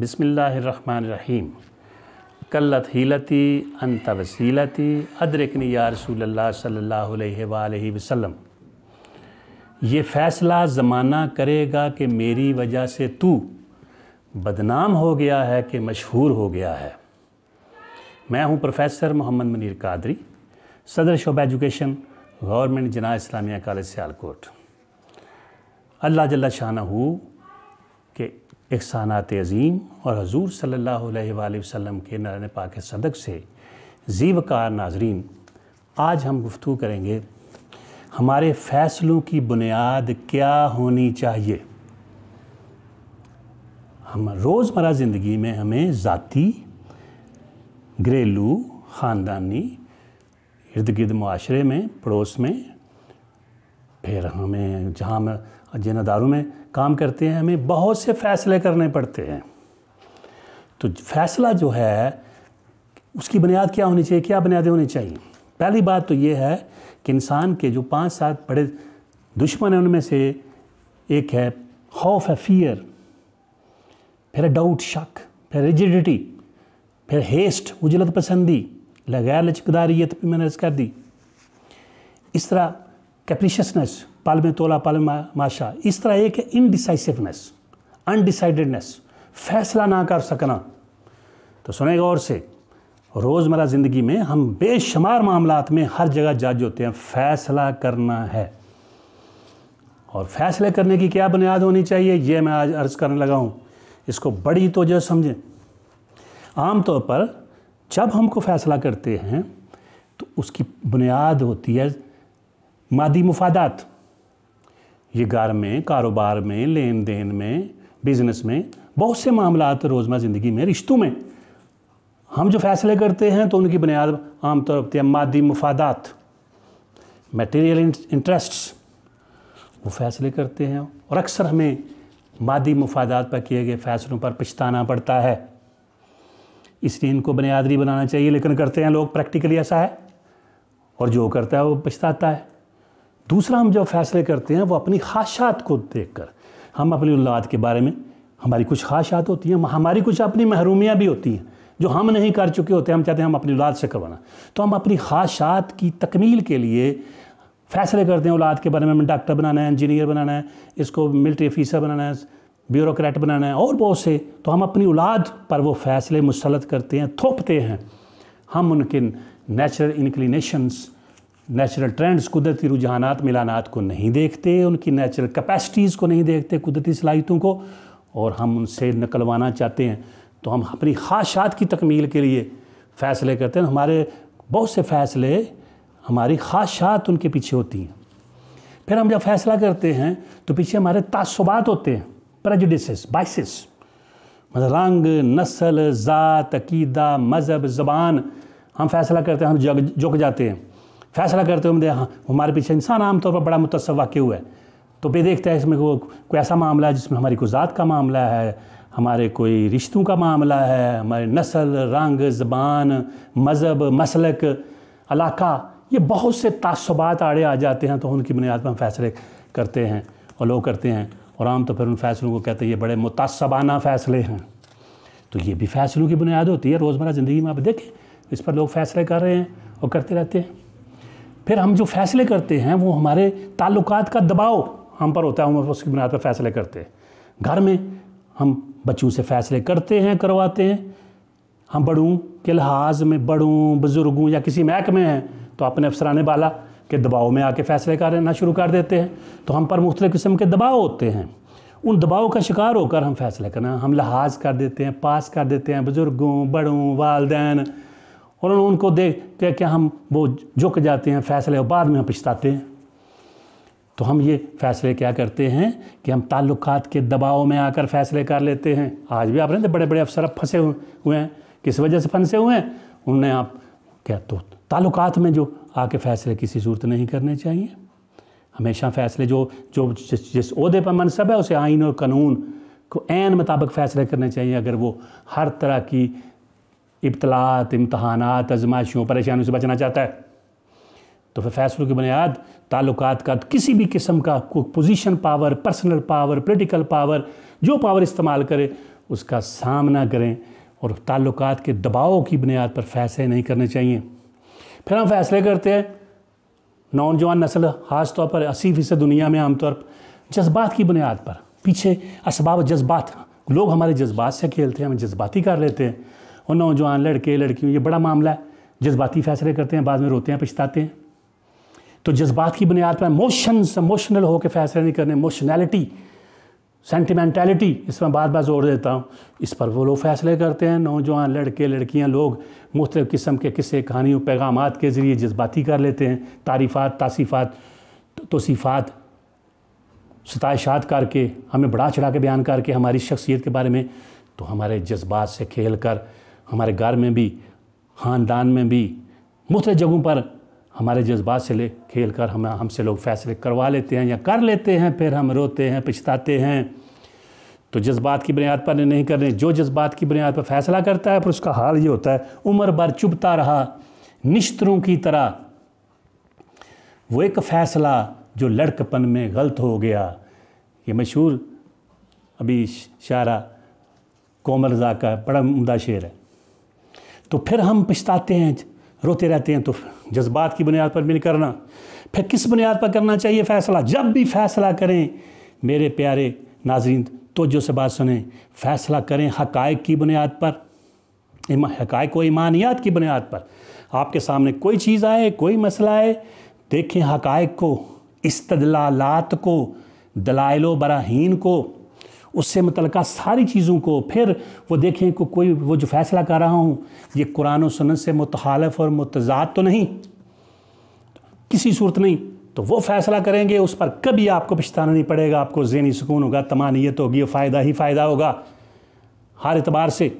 बसमीम कल्लत हीलती अनत वसीलती अदरकनी या रसूल अल्लाह सल्लल्लाहु अलैहि वसल्लम ये फ़ैसला ज़माना करेगा कि मेरी वजह से तू बदनाम हो गया है कि मशहूर हो गया है मैं हूँ प्रोफेसर मोहम्मद मनीर कादरी सदर शोब एजुकेशन गवर्नमेंट जना इस्लामिया कॉलेज सियालकोट अल्लाह जल्ला शाह कि एक सानात अजीम और हजूर सल्ला वसम के नारायण पाक सदक से जीवकार नाजरीन आज हम गुफ्तु करेंगे हमारे फ़ैसलों की बुनियाद क्या होनी चाहिए हम रोज़मर्रा ज़िंदगी में हमें ज़ाती घरेलू ख़ानदानी इर्द गिर्द माशरे में पड़ोस में फिर हमें जहाँ जिन अदारों में काम करते हैं हमें बहुत से फैसले करने पड़ते हैं तो फैसला जो है उसकी बुनियाद क्या होनी चाहिए क्या बुनियादें होनी चाहिए पहली बात तो ये है कि इंसान के जो पांच सात बड़े दुश्मन हैं उनमें से एक है खौफ है फियर फिर है डाउट शक फिर रिजिडिटी फिर हेस्ट उजलत पसंदी लगैर लचकदारियत भी तो मैंने कर दी इस तरह कैप्रिशसनेस में तोला में माशा इस तरह एक है इनडिसाइसिवनेस अनडिसाइडेडनेस फैसला ना कर सकना तो सुने गौर से रोज़मर्रा ज़िंदगी में हम बेशुमार मामला में हर जगह जज होते हैं फैसला करना है और फैसले करने की क्या बुनियाद होनी चाहिए यह मैं आज अर्ज़ करने लगा हूँ इसको बड़ी तो जो समझें आम तौर पर जब हमको फैसला करते हैं तो उसकी बुनियाद होती है मादी मुफादात ये घर में कारोबार में लेन देन में बिजनेस में बहुत से मामला रोज़मर ज़िंदगी में रिश्तों में हम जो फैसले करते हैं तो उनकी बुनियाद आमतौर पर मादी मफादात मटेरियल इंटरेस्ट्स वो फैसले करते हैं और अक्सर हमें मादी मफादात पर किए गए फैसलों पर पछताना पड़ता है इसलिए इनको बुनियादरी बनाना चाहिए लेकिन करते हैं लोग प्रैक्टिकली ऐसा है और जो करता है वो पछताता है दूसरा हम जो फैसले करते हैं वो अपनी ख्वाहिशात को देख कर हम अपनी औलाद के बारे में हमारी कुछ ख्वाहिशात होती हैं हमारी कुछ अपनी महरूमियाँ भी होती हैं जो हम नहीं कर चुके होते हम चाहते हैं हम अपनी औलाद से करवाना तो हम अपनी ख्वाहिशात की तकमील के लिए फैसले करते हैं औलाद के बारे में हमें डॉक्टर बनाना है इंजीनियर बनाना है इसको मिलिट्री ऑफिसर बनाना है ब्यूरोक्रेट बनाना है और बहुत से तो हम अपनी औलाद पर वो फैसले मुसलत करते हैं थोपते हैं हम उनके नेचुरल इंक्लिनेशंस नेचुरल ट्रेंड्स कुदरती रुझाना मिलानात को नहीं देखते उनकी नेचुरल कैपेसिटीज़ को नहीं देखते कुदरती सलाहितों को और हम उनसे निकलवाना चाहते हैं तो हम अपनी ख्वाशात की तकमील के लिए फ़ैसले करते हैं हमारे बहुत से फ़ैसले हमारी ख्वाहिशात उनके पीछे होती हैं फिर हम जब फैसला करते हैं तो पीछे हमारे तसुबात होते हैं प्रजडिस बाइसिस मतलब रंग नस्ल ज़ात अकीदा मज़हब ज़बान हम फैसला करते हैं हम जग झुक जाते हैं फैसला करते हुए हाँ हमारे पीछे इंसान आमतौर पर बड़ा वाक्य क्यों है तो भी देखता है इसमें को, कोई ऐसा मामला है जिसमें हमारी गुजात का मामला है हमारे कोई रिश्तों का मामला है हमारे नस्ल रंग ज़बान मज़हब मसलक इलाका ये बहुत से तसबात आड़े आ जाते हैं तो उनकी बुनियाद पर हम फैसले करते हैं और लोग करते हैं और आम तो फिर उन फैसलों को कहते हैं ये बड़े मुतसबाना फ़ैसले हैं तो ये भी फैसलों की बुनियाद होती है रोज़मर्रा ज़िंदगी में आप देखें इस पर लोग फैसले कर रहे हैं और करते रहते हैं फिर हम जो फैसले करते हैं वो हमारे ताल्लुक का दबाव हम पर होता है हम उसकी बुनियाद पर तो फैसले करते हैं घर में हम बच्चों से फैसले करते हैं करवाते हैं हम बड़ों के लिहाज में बड़ों बुज़ुर्गों या किसी महकमे हैं तो अपने अफसरान बाला के दबाव में आके फैसले करना शुरू कर देते हैं तो हम पर मुख्तु किस्म के दबाव होते हैं उन दबाव का शिकार होकर हम फैसले करना हम लिहाज कर देते हैं पास कर देते हैं बुज़ुर्गों बड़ों वालदेन और उनको देख के क्या हम वो झुक जाते हैं फैसले और बाद में हम पछताते हैं तो हम ये फैसले क्या करते हैं कि हम ताल्लुकात के दबाव में आकर फैसले कर लेते हैं आज भी आप रहते बड़े बड़े अफसर अब फंसे हुए हैं किस वजह से फंसे हुए हैं उन्हें आप क्या तो ताल्लुकात में जो आके फैसले किसी सूरत नहीं करने चाहिए हमेशा फैसले जो जो जिस जिस अहदे पर मनसब है उसे आइन और कानून को ऐन मुताबिक फ़ैसले करने चाहिए अगर वो हर तरह की इब्तलात इम्तहान आजमाइशों परेशानियों से बचना चाहता है तो फिर फैसलों की बुनियाद ताल्लुक का किसी भी किस्म का position power personal power political power जो पावर इस्तेमाल करें उसका सामना करें और ताल्लुक के दबाव की बुनियाद पर फैसले नहीं करने चाहिए फिर हम फैसले करते हैं नौजवान नस्ल ख़ास तौर पर अस्सी फ़ीसद दुनिया में आमतौर पर जज्बात की बुनियाद पर पीछे इसबाब जज्बात लोग हमारे जज्बात से खेलते हैं हमें जज्बाती कर लेते हैं और नौजवान लड़के लड़कियों ये बड़ा मामला है जज्बाती फैसले करते हैं बाद में रोते हैं पछताते हैं तो जज्बात की बुनियाद पर मोशंस इमोशनल होकर फैसले नहीं करने मोशनैलिटी सेंटिमेंटैलिटी इसमें मैं बार बार जोर देता हूँ इस पर वो लोग फैसले करते हैं नौजवान लड़के लड़कियाँ लोग मुख्त किस्म के किस्से कहानियों पैगाम के ज़रिए जज्बाती कर लेते हैं तारीफ़ात तासीफ़ात तो- तोसीफ़ात सतशात करके हमें बढ़ा चढ़ा के बयान करके हमारी शख्सियत के बारे में तो हमारे जज्बात से खेल कर हमारे घर में भी ख़ानदान में भी मुख्त जगहों पर हमारे जज्बात से ले खेल कर हम हमसे लोग फैसले करवा लेते हैं या कर लेते हैं फिर हम रोते हैं पछताते हैं तो जज्बात की बुनियाद पर नहीं कर रहे जो जज्बात की बुनियाद पर फैसला करता है फिर उसका हाल ये होता है उम्र भर चुभता रहा निश्तरों की तरह वो एक फ़ैसला जो लड़कपन में गलत हो गया ये मशहूर अभी शारा कोमल रजा का बड़ा उमदा शेर है तो फिर हम पछताते हैं रोते रहते हैं तो जज्बात की बुनियाद पर भी नहीं करना फिर किस बुनियाद पर करना चाहिए फ़ैसला जब भी फ़ैसला करें मेरे प्यारे नाजरीन जो से बात सुने फ़ैसला करें हक़ की बुनियाद पर हकायक व ईमानियात की बुनियाद पर आपके सामने कोई चीज़ आए कोई मसला आए देखें हक को इस्तलात को दलाइलो बराहन को उससे मुतलक सारी चीज़ों को फिर वो देखें को कोई वो जो फैसला कर रहा हूँ ये कुरान सनत से मुतहालफ और मुतजाद तो नहीं किसी सूरत नहीं तो वो फैसला करेंगे उस पर कभी आपको पछताना नहीं पड़ेगा आपको जहनी सुकून होगा तमानियत होगी फ़ायदा ही फ़ायदा होगा हर एतबार से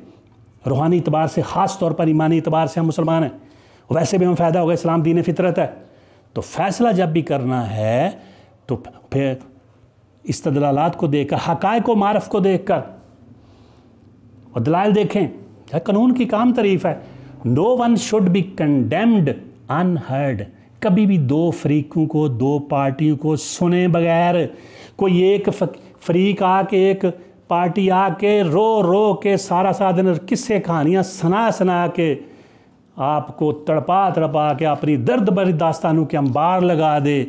रूहानी एतबार से ख़ास तौर पर ईमानी एतबार से हम मुसलमान हैं वैसे भी हमें फ़ायदा होगा इस्लाम दीन फितरत है तो फैसला जब भी करना है तो फिर इस्तलालत को देखकर हकाय को मारफ को देख कर और दलाल देखें यह कानून की काम तरीफ है no one should be condemned unheard कभी भी दो फरीकों को दो पार्टियों को सुने बगैर कोई एक फरीक आके एक पार्टी आके रो रो के सारा सारा दिन किस्से कहानियाँ सना सना के आपको तड़पा तड़पा के अपनी दर्द भरी दास्तानों के अंबार लगा दे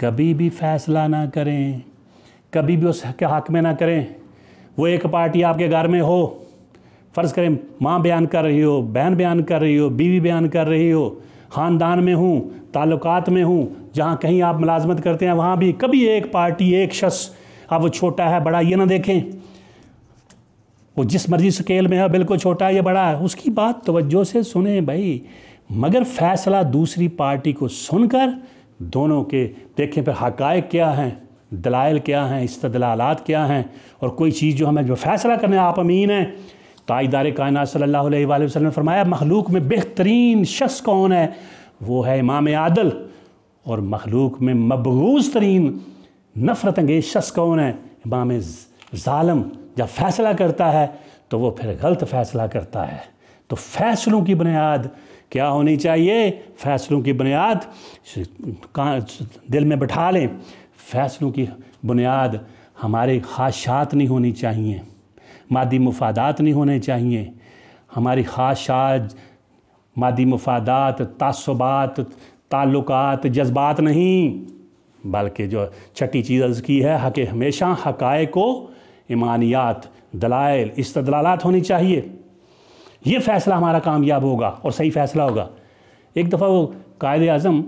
कभी भी फैसला ना करें कभी भी उसके हक में ना करें वो एक पार्टी आपके घर में हो फ़र्ज़ करें माँ बयान कर रही हो बहन बयान कर रही हो बीवी बयान कर रही हो ख़ानदान में हूँ ताल्लुकात में हूँ जहाँ कहीं आप मुलाजमत करते हैं वहाँ भी कभी एक पार्टी एक शख्स अब वो छोटा है बड़ा ये ना देखें वो जिस मर्ज़ी स्केल में है बिल्कुल छोटा है या बड़ा है उसकी बात तवज्जो से सुने भाई मगर फ़ैसला दूसरी पार्टी को सुनकर दोनों के देखें फिर हक़ क्या हैं दलाइल क्या हैं इस्तलालत क्या हैं और कोई चीज़ जो हमें जो फैसला करने आप अमीन हैं ताजदार तो कायन सल्ला वसलम ने फरमाया मखलूक में बेहतरीन शख्स कौन है वो है इमाम आदल और मखलूक में मबगूज़ तरीन नफ़रत अंगेज शख्स कौन है इमाम ालम जब फैसला करता है तो वो फिर गलत फैसला करता है तो फैसलों की बुनियाद क्या होनी चाहिए फैसलों की बुनियाद दिल में बैठा लें फैसलों की बुनियाद हमारे ख्वाहिशात नहीं होनी चाहिए मादी मफादात नहीं होने चाहिए हमारी ख्वाहिशात मादी मफादात तसबात ताल्लुकात जज्बात नहीं बल्कि जो छठी चीज़ अर्ज़ की है हक हमेशा हकाए को ईमानियात दलाइल इस्तलात होनी चाहिए यह फ़ैसला हमारा कामयाब होगा और सही फ़ैसला होगा एक दफ़ा वो कायद अज़म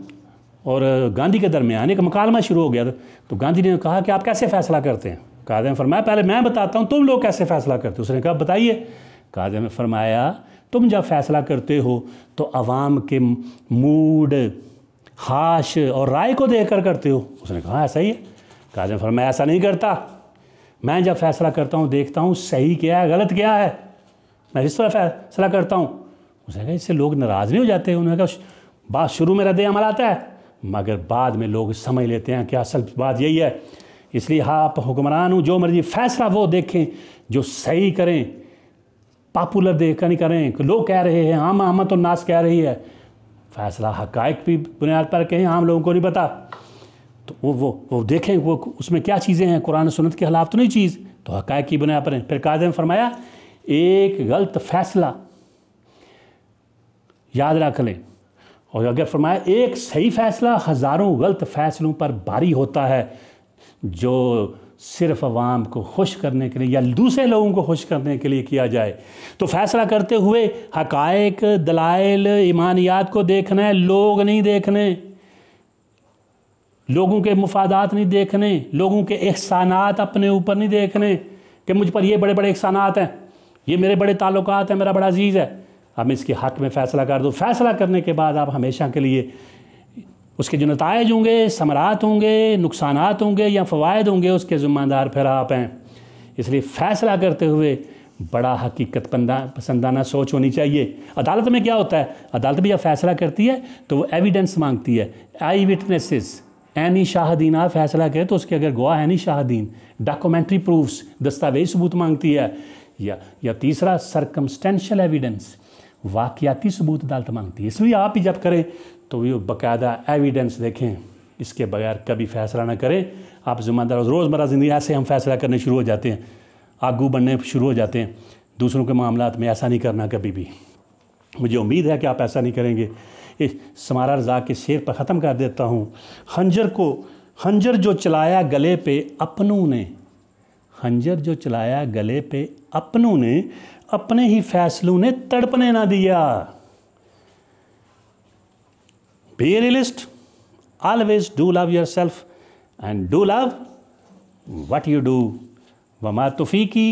और गांधी के दरमियान एक मकालमा शुरू हो गया था तो गांधी ने कहा कि आप कैसे फ़ैसला करते हैं कहा ने फरमाया पहले मैं बताता हूँ तुम लोग कैसे फ़ैसला करते हो उसने कहा बताइए कहा ने फरमाया तुम जब फैसला करते हो तो आवाम के मूड हाश और राय को देख कर करते हो उसने कहा ऐसा ही है कहा ने फरमाया ऐसा नहीं करता मैं जब फैसला करता हूँ देखता हूँ सही क्या है गलत क्या है मैं इस तरह फैसला करता हूँ उसने कहा इससे लोग नाराज़ नहीं हो जाते उन्होंने कहा बात शुरू में रद्द अमल आता है मगर बाद में लोग समझ लेते हैं कि असल बात यही है इसलिए हाँ आप हुक्मरान हूँ जो मर्जी फैसला वो देखें जो सही करें पॉपुलर देख नहीं करें कि लोग कह रहे हैं आम आम तो नाश कह रही है फैसला हकायक भी बुनियाद पर कहें आम हाँ, लोगों को नहीं पता तो वो वो वो देखें वो उसमें क्या चीज़ें हैं कुरान सुनत के खिलाफ तो नहीं चीज़ तो हकायक की बुनियाद पर फिर कायदे ने फरमाया एक गलत फैसला याद रख लें और अगर फरमाया एक सही फैसला हज़ारों गलत फैसलों पर भारी होता है जो सिर्फ आवाम को खुश करने के लिए या दूसरे लोगों को खुश करने के लिए किया जाए तो फैसला करते हुए हकायक दलाइल ईमानियात को देखना है लोग नहीं देखने लोगों के मफादात नहीं देखने लोगों के एहसानात अपने ऊपर नहीं देखने कि मुझ पर ये बड़े बड़े एहसानात हैं ये मेरे बड़े ताल्लुकात हैं मेरा बड़ा अजीज़ है हम इसके हक में फ़ैसला कर दो फैसला करने के बाद आप हमेशा के लिए उसके जो नतज होंगे समरात होंगे नुकसान होंगे या फ़वाद होंगे उसके ज़िम्मेदार फिर आप हैं इसलिए फ़ैसला करते हुए बड़ा हकीकत पंदा पसंदाना सोच होनी चाहिए अदालत में क्या होता है अदालत भी जब फैसला करती है तो वो एविडेंस मांगती है आई विटनेसेस एनी शाहदीन आप फैसला करें तो उसके अगर गवाह एनी शाहदीन डॉक्यूमेंट्री प्रूफ्स दस्तावेज सबूत मांगती है या या तीसरा सरकमस्टेंशल एविडेंस वाकियाती सबूत अदालत मांगती है इसलिए आप ही जब करें तो ये बाकायदा एविडेंस देखें इसके बगैर कभी फैसला ना करें आप जिम्मेदार रोज़मर्रा ज़िंदगी ऐसे हम फैसला करने शुरू हो जाते हैं आगू बनने शुरू हो जाते हैं दूसरों के मामला में ऐसा नहीं करना कभी भी मुझे उम्मीद है कि आप ऐसा नहीं करेंगे इस समारा रजा के शेर पर ख़त्म कर देता हूँ हंजर को हंजर जो चलाया गले पे अपनों ने हंजर जो चलाया गले पे अपनों ने अपने ही फैसलों ने तड़पने ना दिया be realist always do love yourself and do love what you do वमा तुफ़ी की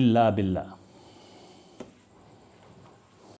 इल्ला बिल्ला